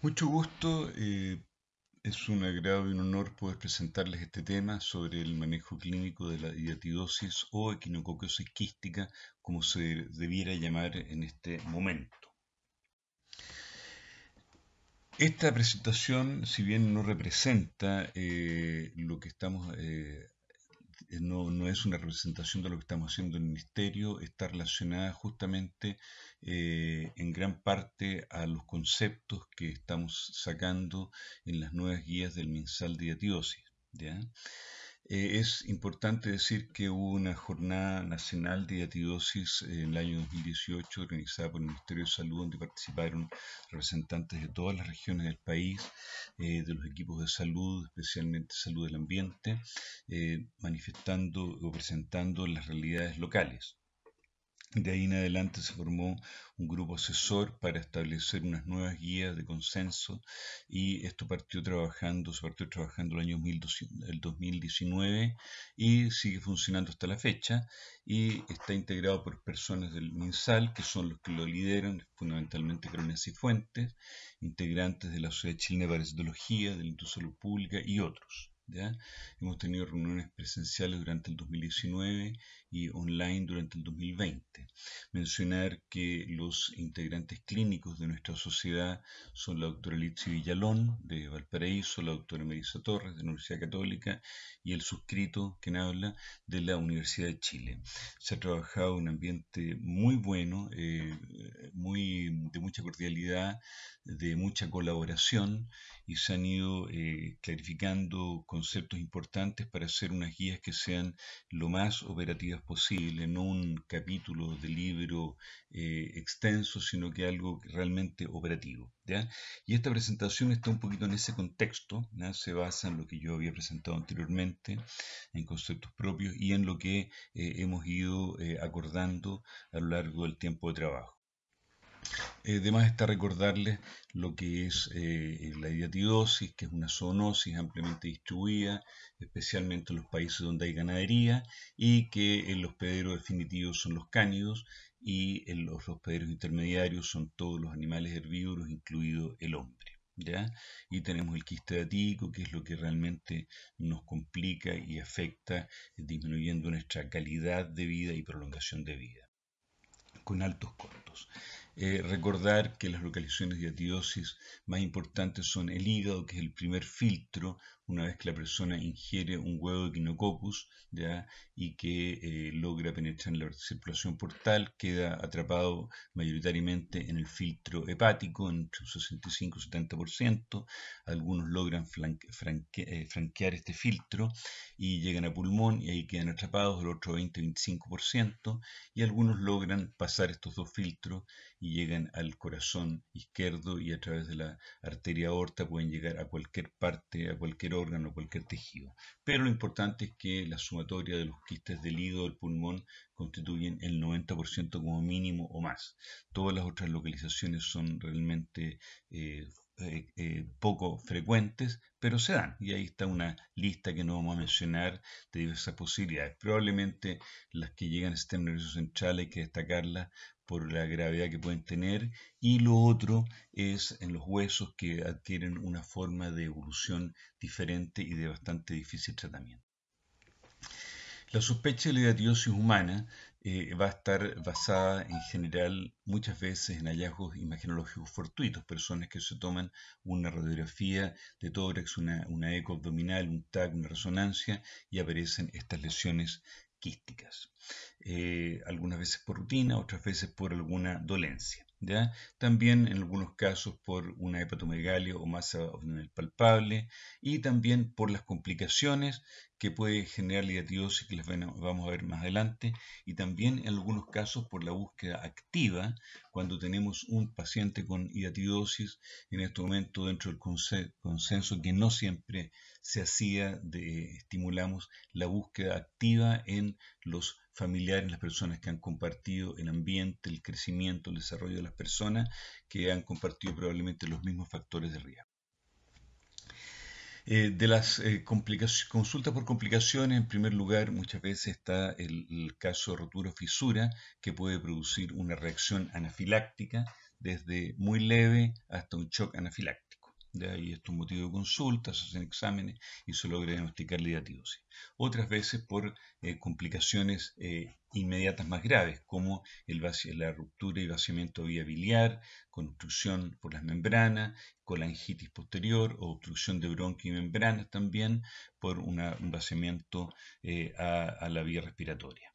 Mucho gusto. Eh, es un agrado y un honor poder presentarles este tema sobre el manejo clínico de la diatidosis o equinococosis quística, como se debiera llamar en este momento. Esta presentación, si bien no representa eh, lo que estamos eh, eh, no, es una representación de lo que estamos haciendo en el ministerio, está relacionada justamente eh, en gran parte a los conceptos que estamos sacando en las nuevas guías del mensal de Diócesis. Eh, es importante decir que hubo una jornada nacional de atidosis en el año 2018 organizada por el Ministerio de Salud donde participaron representantes de todas las regiones del país, eh, de los equipos de salud, especialmente salud del ambiente, eh, manifestando o presentando las realidades locales. De ahí en adelante se formó un grupo asesor para establecer unas nuevas guías de consenso y esto partió trabajando, se partió trabajando el año 2019 y sigue funcionando hasta la fecha y está integrado por personas del MINSAL que son los que lo lideran, fundamentalmente y fuentes, integrantes de la Sociedad Chilena de Parasitología, del Instituto de Salud Pública y otros. ¿Ya? Hemos tenido reuniones presenciales durante el 2019 y online durante el 2020. Mencionar que los integrantes clínicos de nuestra sociedad son la doctora Litsi Villalón de Valparaíso, la doctora Melissa Torres de la Universidad Católica y el suscrito, quien habla, de la Universidad de Chile. Se ha trabajado en un ambiente muy bueno, eh, muy, de mucha cordialidad, de mucha colaboración y se han ido eh, clarificando conceptos importantes para hacer unas guías que sean lo más operativas posible, no un capítulo de libro eh, extenso, sino que algo realmente operativo. Y esta presentación está un poquito en ese contexto, se basa en lo que yo había presentado anteriormente, en conceptos propios y en lo que eh, hemos ido eh, acordando a lo largo del tiempo de trabajo. Eh, además está recordarles lo que es eh, eh, la idiatidosis, que es una zoonosis ampliamente distribuida, especialmente en los países donde hay ganadería, y que el los definitivo definitivos son los cánidos y en los hospederos intermediarios son todos los animales herbívoros, incluido el hombre. ¿Ya? Y tenemos el quiste atípico, que es lo que realmente nos complica y afecta, disminuyendo nuestra calidad de vida y prolongación de vida, con altos costos. Eh, recordar que las localizaciones de atidosis más importantes son el hígado, que es el primer filtro una vez que la persona ingiere un huevo de Quinococcus ¿ya? y que eh, logra penetrar en la circulación portal, queda atrapado mayoritariamente en el filtro hepático, entre un 65 y 70%. Algunos logran eh, franquear este filtro y llegan a pulmón y ahí quedan atrapados, el otro 20-25%. Y algunos logran pasar estos dos filtros y llegan al corazón izquierdo y a través de la arteria aorta pueden llegar a cualquier parte, a cualquier órgano, cualquier tejido. Pero lo importante es que la sumatoria de los quistes del hígado, del pulmón, constituyen el 90% como mínimo o más. Todas las otras localizaciones son realmente eh, eh, eh, poco frecuentes, pero se dan. Y ahí está una lista que no vamos a mencionar de diversas posibilidades. Probablemente las que llegan a sistema nervioso central hay que destacarlas por la gravedad que pueden tener y lo otro es en los huesos que adquieren una forma de evolución diferente y de bastante difícil tratamiento. La sospecha de la humana eh, va a estar basada en general muchas veces en hallazgos imaginológicos fortuitos, personas que se toman una radiografía de tórax, una, una eco abdominal, un TAC, una resonancia y aparecen estas lesiones quísticas. Eh, algunas veces por rutina, otras veces por alguna dolencia. ¿ya? También en algunos casos por una hepatomegalia o masa abdominal palpable y también por las complicaciones que puede generar hidatidosis, que las vamos a ver más adelante, y también en algunos casos por la búsqueda activa, cuando tenemos un paciente con hidatidosis, en este momento dentro del consenso que no siempre se hacía, de, estimulamos la búsqueda activa en los familiares, las personas que han compartido el ambiente, el crecimiento, el desarrollo de las personas, que han compartido probablemente los mismos factores de riesgo. Eh, de las eh, consultas por complicaciones, en primer lugar, muchas veces está el, caso de rotura fisura, que puede producir una reacción anafiláctica, desde muy leve hasta un shock anafiláctico de y esto es motivo de consulta, se hacen exámenes y se logra diagnosticar la hidatidosis. Otras veces por eh, complicaciones eh, inmediatas más graves, como el la ruptura y vaciamiento vía biliar, construcción por las membranas, colangitis posterior, o obstrucción de bronquio y membranas también, por un vaciamiento eh, a, la vía respiratoria.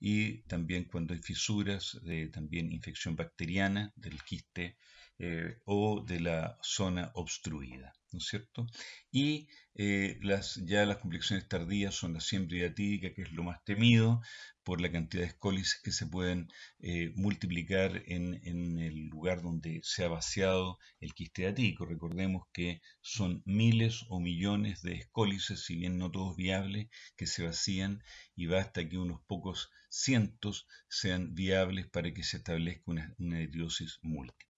y también cuando hay fisuras, también infección bacteriana del quiste eh, o de la zona obstruida, ¿no es cierto? Y eh, ya las complicaciones tardías son la siembra hidratídica, que es lo más temido por la cantidad de escólices que se pueden eh, multiplicar en, el lugar donde se ha vaciado el quiste hidratídico. Recordemos que son miles o millones de escólices, si bien no todos viables, que se vacían y basta que unos pocos cientos sean viables para que se establezca una, una múltiple.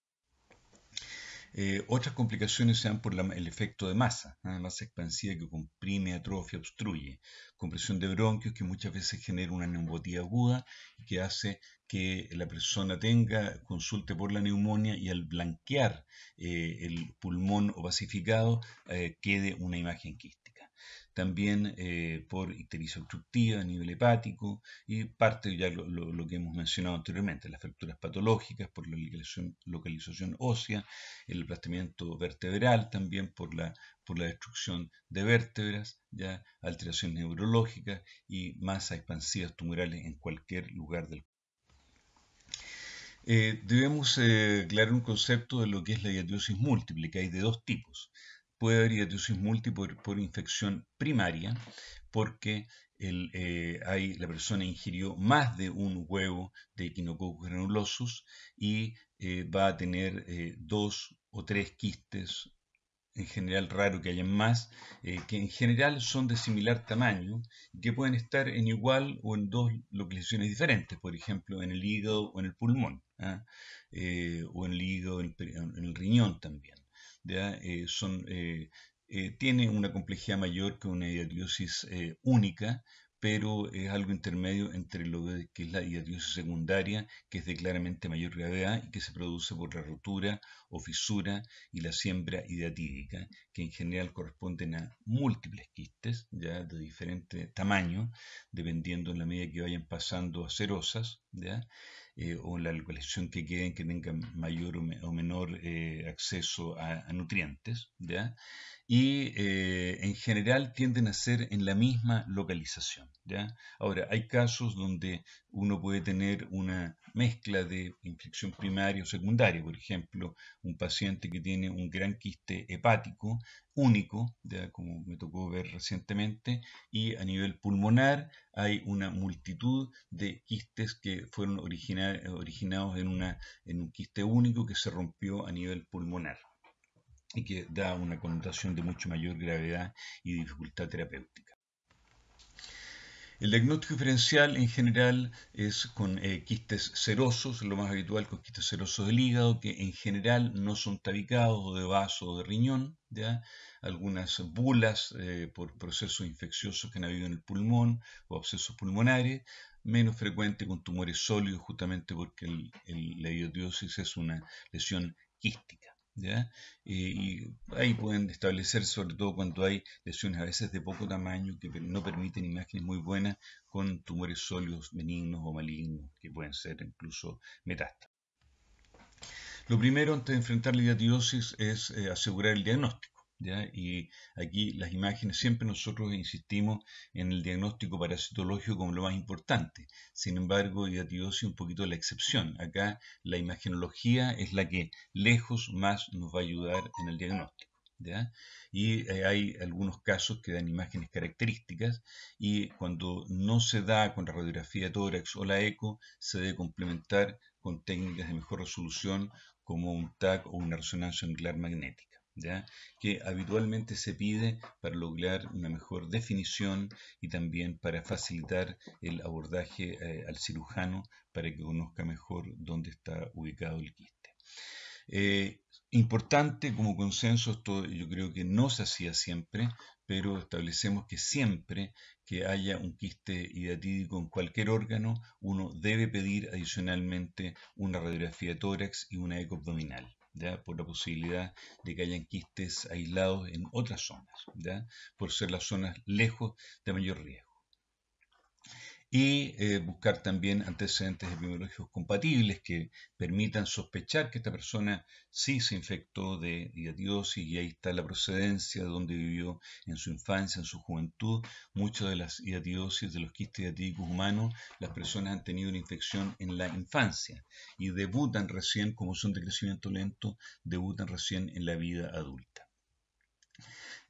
Eh, otras complicaciones se dan por el efecto de masa, masa expansiva que comprime, atrofia, obstruye, compresión de bronquios que muchas veces genera una neumotía aguda que hace que la persona tenga consulte por la neumonía y al blanquear eh, el pulmón opacificado eh, quede una imagen quista también eh, por ictericia obstructiva a nivel hepático y parte ya lo, que hemos mencionado anteriormente, las fracturas patológicas por la localización, ósea, el aplastamiento vertebral también por la, por la destrucción de vértebras, ya alteraciones neurológicas y masas expansivas tumorales en cualquier lugar del cuerpo. Eh, debemos eh, aclarar un concepto de lo que es la diatriosis múltiple, que hay de dos tipos puede haber hidatosis múltiple por, infección primaria, porque eh, la persona ingirió más de un huevo de Equinococcus granulosus y eh, va a tener eh, dos o tres quistes, en general raro que hayan más, que en general son de similar tamaño y que pueden estar en igual o en dos localizaciones diferentes, por ejemplo en el hígado o en el pulmón, ¿ah? o en el hígado en el riñón también tienen eh, eh, eh, tiene una complejidad mayor que una hidrosis única, pero es algo intermedio entre lo que es la hidrosis secundaria, que es de claramente mayor gravedad y que se produce por la rotura o fisura y la siembra hidatídica, que en general corresponden a múltiples quistes, ya de diferente tamaño, dependiendo en la medida que vayan pasando a serosas. ¿ya? Eh, o la localización que queden que tengan mayor o, menor eh, acceso a, nutrientes, ¿ya? y eh, en general tienden a ser en la misma localización. ¿ya? Ahora, hay casos donde uno puede tener una, mezcla de infección primaria o secundaria. Por ejemplo, un paciente que tiene un gran quiste hepático único, ya como me tocó ver recientemente, y a nivel pulmonar hay una multitud de quistes que fueron originados en, en un quiste único que se rompió a nivel pulmonar y que da una connotación de mucho mayor gravedad y dificultad terapéutica. El diagnóstico diferencial en general es con eh, quistes serosos, lo más habitual con quistes cerosos del hígado, que en general no son tabicados o de vaso o de riñón, ¿ya? algunas bulas eh, por procesos infecciosos que han habido en el pulmón o abscesos pulmonares, menos frecuente con tumores sólidos justamente porque la idiotiosis es una lesión quística. ¿ya? y ahí pueden establecer, sobre todo cuando hay lesiones a veces de poco tamaño que no permiten imágenes muy buenas con tumores sólidos benignos o malignos que pueden ser incluso metástasis. Lo primero antes de enfrentar la diatiosis es eh, asegurar el diagnóstico. Y aquí las imágenes, siempre nosotros insistimos en el diagnóstico parasitológico como lo más importante. Sin embargo, es un poquito la excepción. Acá la imagenología es la que lejos más nos va a ayudar en el diagnóstico. Y eh, hay algunos casos que dan imágenes características y cuando no se da con la radiografía tórax o la eco, se debe complementar con técnicas de mejor resolución como un TAC o una resonancia nuclear magnética que habitualmente se pide para lograr una mejor definición y también para facilitar el abordaje eh, al cirujano para que conozca mejor dónde está ubicado el quiste. Eh, importante como consenso, esto yo creo que no se hacía siempre, pero establecemos que siempre que haya un quiste hidatídico en cualquier órgano, uno debe pedir adicionalmente una radiografía tórax y una eco abdominal por la posibilidad de que hayan quistes aislados en otras zonas, por ser las zonas lejos de mayor riesgo y eh, buscar también antecedentes epidemiológicos compatibles que permitan sospechar que esta persona sí se infectó de hidatidosis y ahí está la procedencia de donde vivió en su infancia, en su juventud. Muchas de las hidatidosis de los quistes idiadíticos humanos, las personas han tenido una infección en la infancia y debutan recién, como son de crecimiento lento, debutan recién en la vida adulta.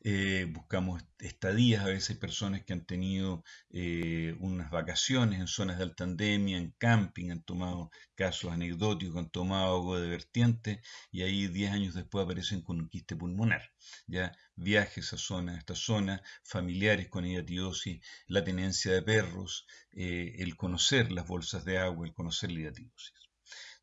Eh, buscamos estadías, a veces personas que han tenido eh, unas vacaciones en zonas de alta endemia, en camping, han tomado casos anecdóticos, han tomado agua de vertiente y ahí 10 años después aparecen con un quiste pulmonar. Ya viajes a zonas, a esta zona, familiares con hidatiosis, la tenencia de perros, eh, el conocer las bolsas de agua, el conocer la hidatiosis.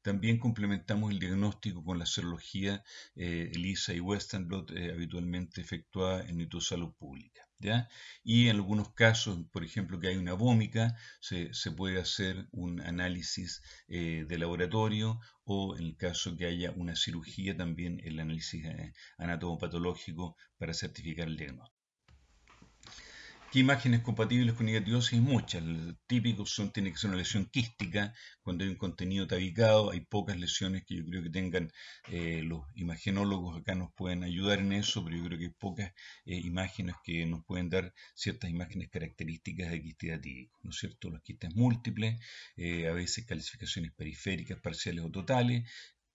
También complementamos el diagnóstico con la serología eh, ELISA y Western Blot eh, habitualmente efectuada en tu salud pública. ¿ya? Y en algunos casos, por ejemplo, que hay una vómica, se, puede hacer un análisis eh, de laboratorio o en el caso que haya una cirugía también el análisis anatomopatológico para certificar el diagnóstico. ¿Qué imágenes compatibles con Hay Muchas. típico son tiene que ser una lesión quística. Cuando hay un contenido tabicado, hay pocas lesiones que yo creo que tengan. Eh, los imagenólogos acá nos pueden ayudar en eso, pero yo creo que hay pocas eh, imágenes que nos pueden dar ciertas imágenes características de quiste típica, ¿no es cierto? Los quistes múltiples, eh, a veces calificaciones periféricas, parciales o totales,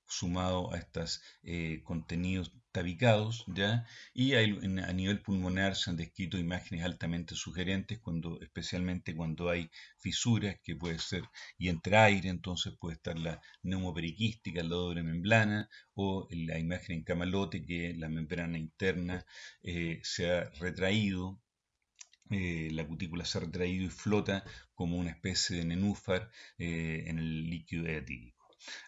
sumado a estos eh, contenidos tabicados, ¿ya? Y a nivel pulmonar se han descrito imágenes altamente sugerentes, cuando, especialmente cuando hay fisuras, que puede ser, y entre aire, entonces puede estar la neumoperiquística, la doble membrana, o la imagen en camalote, que la membrana interna eh, se ha retraído, eh, la cutícula se ha retraído y flota como una especie de nenúfar en el líquido etílico.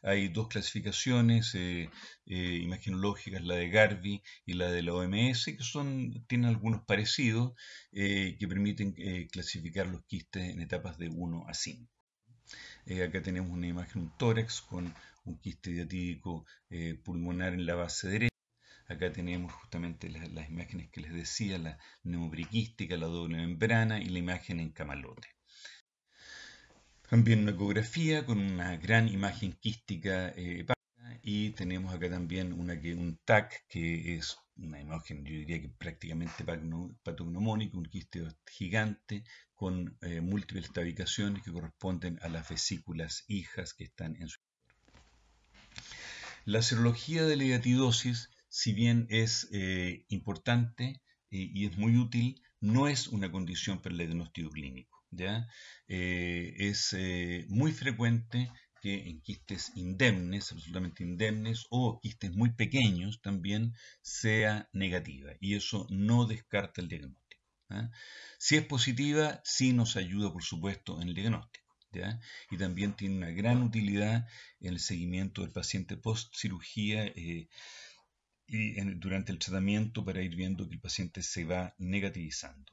Hay dos clasificaciones eh, eh, imaginológicas, la de Garvey y la de la OMS, que son, tienen algunos parecidos eh, que permiten eh, clasificar los quistes en etapas de 1 a 5. acá tenemos una imagen, un tórax con un quiste diatídico pulmonar en la base derecha. Acá tenemos justamente las, imágenes que les decía, la neumobriquística, la doble membrana y la imagen en camalote. También una ecografía con una gran imagen quística eh, y tenemos acá también una que, un TAC, que es una imagen, yo diría que prácticamente patognomónica, un quiste gigante con eh, múltiples tabicaciones que corresponden a las vesículas hijas que están en su... La serología de la si bien es eh, importante y es muy útil, no es una condición para el diagnóstico clínico. Eh, es eh, muy frecuente que en quistes indemnes, absolutamente indemnes, o quistes muy pequeños también sea negativa. Y eso no descarta el diagnóstico. Si es positiva, sí nos ayuda, por supuesto, en el diagnóstico. y también tiene una gran utilidad en el seguimiento del paciente post cirugía eh, y durante el tratamiento para ir viendo que el paciente se va negativizando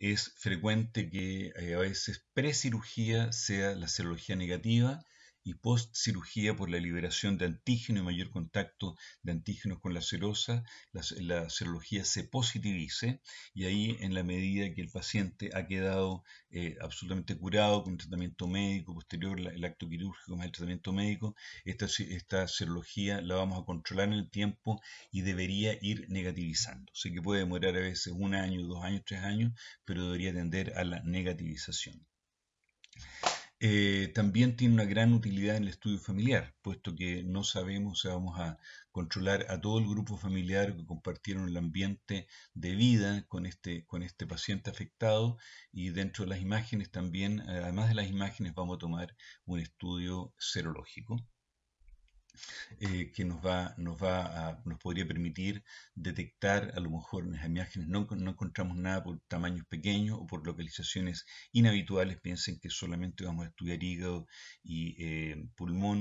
es frecuente que eh, a veces precirugía sea la cirugía negativa y post-cirugía por la liberación de antígeno y mayor contacto de antígenos con la serosa, la, cirugía serología se positivice y ahí en la medida que el paciente ha quedado eh, absolutamente curado con tratamiento médico posterior, el acto quirúrgico más el tratamiento médico, esta, esta serología la vamos a controlar en el tiempo y debería ir negativizando. Sé que puede demorar a veces un año, dos años, tres años, pero debería tender a la negativización. Eh, también tiene una gran utilidad en el estudio familiar, puesto que no sabemos si vamos a controlar a todo el grupo familiar que compartieron el ambiente de vida con este, con este paciente afectado y dentro de las imágenes también, eh, además de las imágenes, vamos a tomar un estudio serológico. Eh, que nos podría permitir detectar a lo mejor en las imágenes no, encontramos nada por tamaños pequeños o por localizaciones inhabituales, piensen que solamente vamos a estudiar hígado y eh, pulmón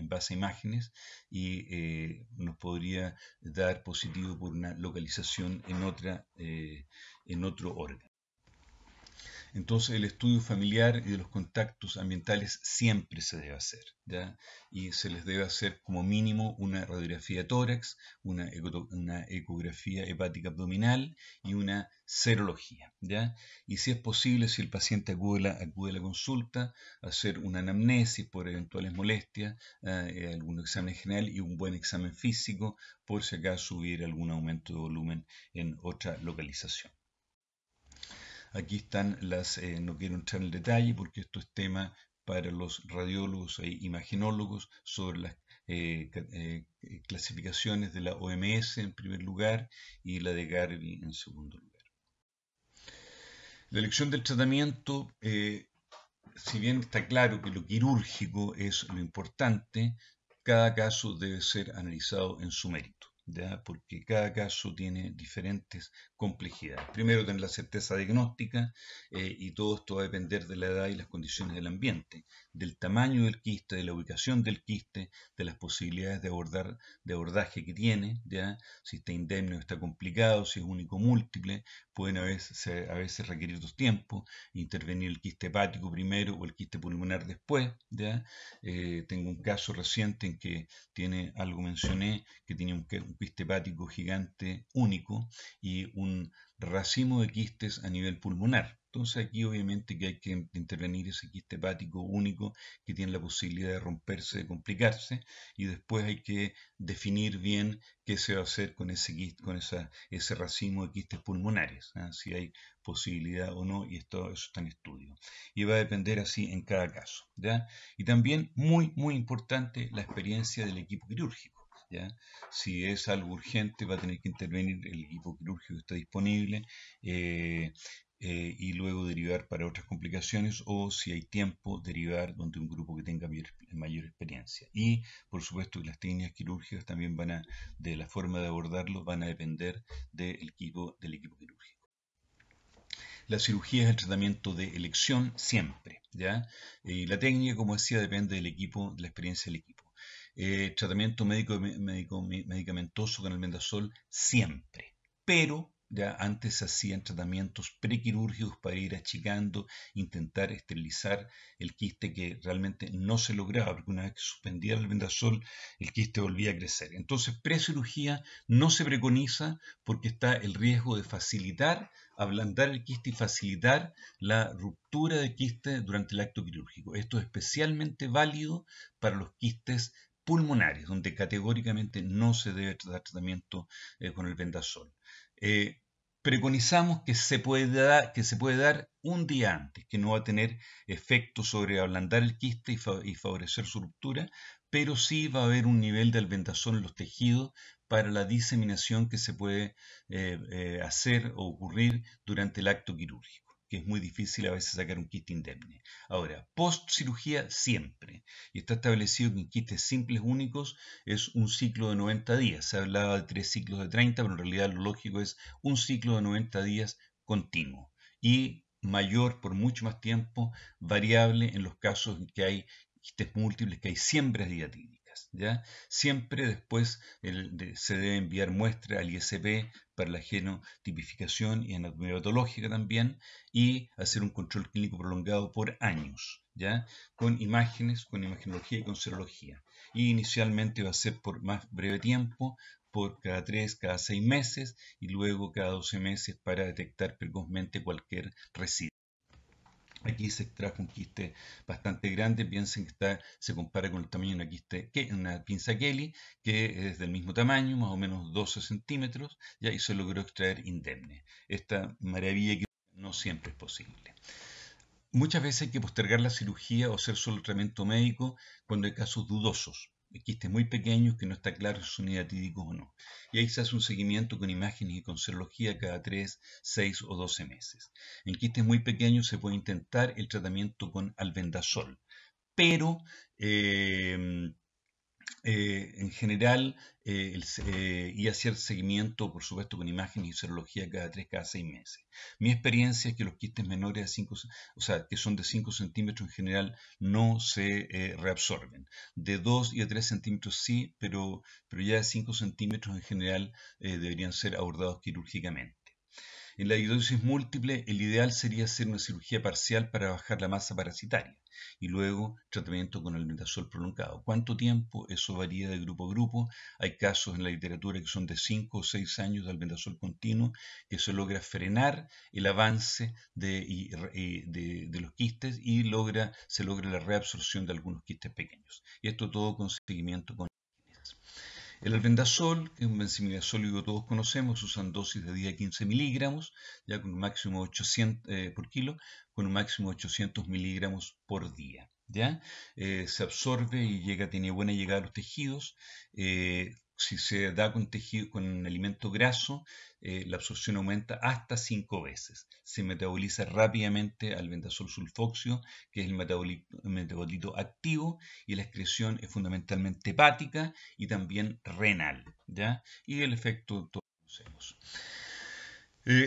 en base a imágenes y eh, nos podría dar positivo por una localización en otra en otro órgano. Entonces el estudio familiar y de los contactos ambientales siempre se debe hacer, ¿ya? Y se les debe hacer como mínimo una radiografía tórax, una, ecografía hepática abdominal y una serología, ¿ya? Y si es posible, si el paciente acude, a la consulta, hacer una anamnesis por eventuales molestias, eh, eh, algún examen general y un buen examen físico por si acaso hubiera algún aumento de volumen en otra localización. Aquí están las, eh, no quiero entrar en detalle porque esto es tema para los radiólogos e imaginólogos sobre las eh, eh, clasificaciones de la OMS en primer lugar y la de Garvey en segundo lugar. La elección del tratamiento, si bien está claro que lo quirúrgico es lo importante, cada caso debe ser analizado en su mérito porque cada caso tiene diferentes complejidades. Primero, tener la certeza diagnóstica eh, y todo esto va a depender de la edad y las condiciones del ambiente, del tamaño del quiste, de la ubicación del quiste, de las posibilidades de, abordar, de abordaje que tiene, ¿ya? si está indemne o está complicado, si es único o múltiple, pueden a veces, a veces requerir dos tiempos, intervenir el quiste hepático primero o el quiste pulmonar después. ¿ya? Eh, tengo un caso reciente en que tiene, algo mencioné, que tiene un quiste hepático gigante único y un racimo de quistes a nivel pulmonar. Entonces aquí obviamente que hay que intervenir ese quiste hepático único que tiene la posibilidad de romperse, de complicarse y después hay que definir bien qué se va a hacer con ese quiste, con ese racimo de quistes pulmonares, ¿ah? si hay posibilidad o no y esto, eso está en estudio. Y va a depender así en cada caso. Y también muy, muy importante la experiencia del equipo quirúrgico. Si es algo urgente va a tener que intervenir el equipo quirúrgico que está disponible eh, eh, y luego derivar para otras complicaciones o si hay tiempo derivar donde un grupo que tenga mayor, experiencia. Y por supuesto las técnicas quirúrgicas también van a, de la forma de abordarlo, van a depender del equipo, del equipo quirúrgico. La cirugía es el tratamiento de elección siempre, ¿ya? la técnica, como decía, depende del equipo, de la experiencia del equipo. Eh, tratamiento médico, médico, medicamentoso con el mendazol siempre. Pero ya antes se hacían tratamientos prequirúrgicos para ir achicando, intentar esterilizar el quiste que realmente no se lograba, porque una vez que suspendía el mendazol, el quiste volvía a crecer. Entonces, precirugía no se preconiza porque está el riesgo de facilitar, ablandar el quiste y facilitar la ruptura de quiste durante el acto quirúrgico. Esto es especialmente válido para los quistes pulmonares, donde categóricamente no se debe dar tratamiento eh, con el vendasol. Eh, preconizamos que se, puede que se puede dar un día antes, que no va a tener efecto sobre ablandar el quiste y, favorecer su ruptura, pero sí va a haber un nivel de ventasol en los tejidos para la diseminación que se puede eh, hacer o ocurrir durante el acto quirúrgico que es muy difícil a veces sacar un quiste indemne. Ahora, post cirugía siempre. Y está establecido que en quistes simples únicos es un ciclo de 90 días. Se hablaba de tres ciclos de 30, pero en realidad lo lógico es un ciclo de 90 días continuo. Y mayor por mucho más tiempo, variable en los casos en que hay quistes múltiples, que hay siembras día ¿ya? Siempre después se debe enviar muestra al ISP para la genotipificación y anatomía patológica también y hacer un control clínico prolongado por años. ¿Ya? con imágenes, con imagenología y con serología. Y inicialmente va a ser por más breve tiempo, por cada tres, cada seis meses y luego cada 12 meses para detectar precozmente cualquier residuo. Aquí se extrajo un quiste bastante grande, piensen que se compara con el tamaño de una, quiste, una pinza Kelly, que es del mismo tamaño, más o menos 12 centímetros, ya, ahí se logró extraer indemne. Esta maravilla que no siempre es posible. Muchas veces hay que postergar la cirugía o hacer solo tratamiento médico cuando hay casos dudosos, quistes muy pequeños que no está claro si son hidatídicos o no. Y ahí se hace un seguimiento con imágenes y con serología cada 3, 6 o 12 meses. En quistes muy pequeños se puede intentar el tratamiento con albendazol, pero... Eh, eh, en general, y eh, eh, hacer seguimiento, por supuesto, con imágenes y serología cada tres, cada seis meses. Mi experiencia es que los quistes menores de 5, o sea, que son de 5 centímetros en general, no se reabsorben. De 2 y de 3 centímetros sí, pero, pero ya de 5 centímetros en general deberían ser abordados quirúrgicamente. En la hidrosis múltiple, el ideal sería hacer una cirugía parcial para bajar la masa parasitaria y luego tratamiento con albendazol prolongado. ¿Cuánto tiempo? Eso varía de grupo a grupo. Hay casos en la literatura que son de 5 o 6 años de albendazol continuo, que se logra frenar el avance de, los quistes y logra, se logra la reabsorción de algunos quistes pequeños. Y esto todo con seguimiento con el albendazol, que es un benzimidazólico que todos conocemos, usan dosis de 10 a 15 miligramos, ya con un máximo 800 eh, por kilo, con un máximo de 800 miligramos por día. ¿ya? Eh, se absorbe y llega, tiene buena llegada a los tejidos. Eh, si se da con, tejido, con alimento graso, eh, la absorción aumenta hasta 5 veces. Se metaboliza rápidamente al bendazol sulfoxio, que es el metabolito, activo, y la excreción es fundamentalmente hepática y también renal. ¿ya? Y el efecto todos conocemos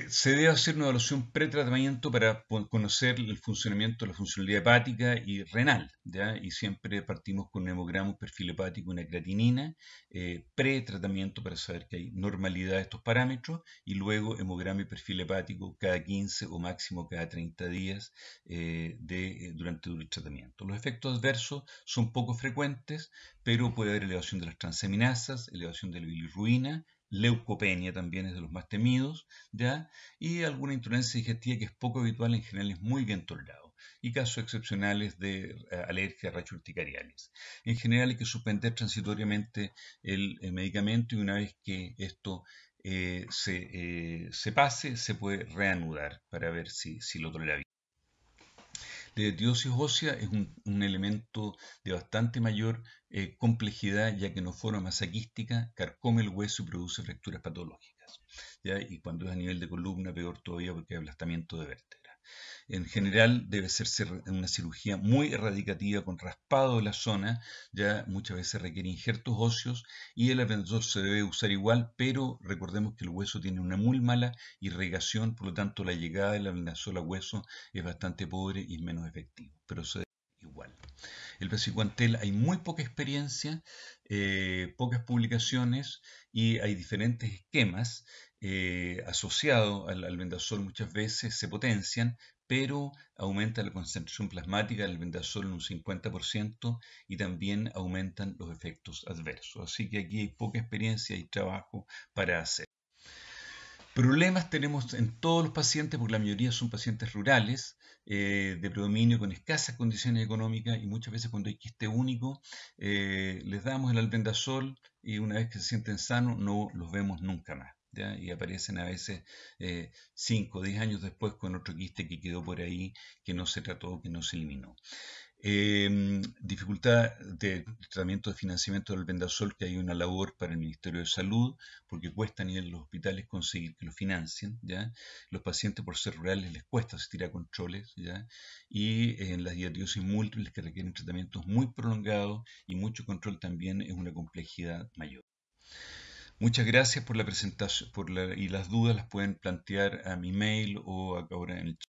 se debe hacer una evaluación pretratamiento para conocer el funcionamiento, de la funcionalidad hepática y renal. Y siempre partimos con un hemograma, perfil hepático, una creatinina, eh, pretratamiento para saber que hay normalidad de estos parámetros y luego hemograma y perfil hepático cada 15 o máximo cada 30 días eh, eh, durante el tratamiento. Los efectos adversos son poco frecuentes, pero puede haber elevación de las transaminasas, elevación de la bilirruina, leucopenia también es de los más temidos, ¿ya? y alguna intolerancia digestiva que es poco habitual, en general es muy bien tolerado, y casos excepcionales de eh, alergias rachurticariales. En general hay que suspender transitoriamente el, eh, medicamento y una vez que esto eh, se, pase, se puede reanudar para ver si, si lo tolera bien de diócesis ósea es un, elemento de bastante mayor eh, complejidad, ya que no forma masaquística, carcome el hueso y produce fracturas patológicas. Y cuando es a nivel de columna, peor todavía porque hay aplastamiento de vértebra. En general debe ser una cirugía muy erradicativa con raspado de la zona, ya muchas veces requiere injertos óseos y el apendazol se debe usar igual, pero recordemos que el hueso tiene una muy mala irrigación, por lo tanto la llegada del la al hueso es bastante pobre y menos efectivo, pero se debe igual. El vesicuantel hay muy poca experiencia, eh, pocas publicaciones y hay diferentes esquemas. Eh, asociado al, albendazol muchas veces se potencian, pero aumenta la concentración plasmática del albendazol en un 50% y también aumentan los efectos adversos. Así que aquí hay poca experiencia y trabajo para hacer. Problemas tenemos en todos los pacientes, porque la mayoría son pacientes rurales, eh, de predominio con escasas condiciones económicas y muchas veces cuando hay quiste único, eh, les damos el albendazol y una vez que se sienten sanos no los vemos nunca más y aparecen a veces 5 o 10 años después con otro quiste que quedó por ahí, que no se trató, que no se eliminó. Em, dificultad de tratamiento de financiamiento del vendasol, que hay una labor para el Ministerio de Salud, porque cuesta a en los hospitales conseguir que lo financien, ¿ya? Los pacientes por ser rurales les cuesta asistir a controles, ¿ya? Y en las diatriosis múltiples que requieren tratamientos muy prolongados y mucho control también es una complejidad mayor. Muchas gracias por la presentación por y las dudas las pueden plantear a mi mail o ahora en el chat.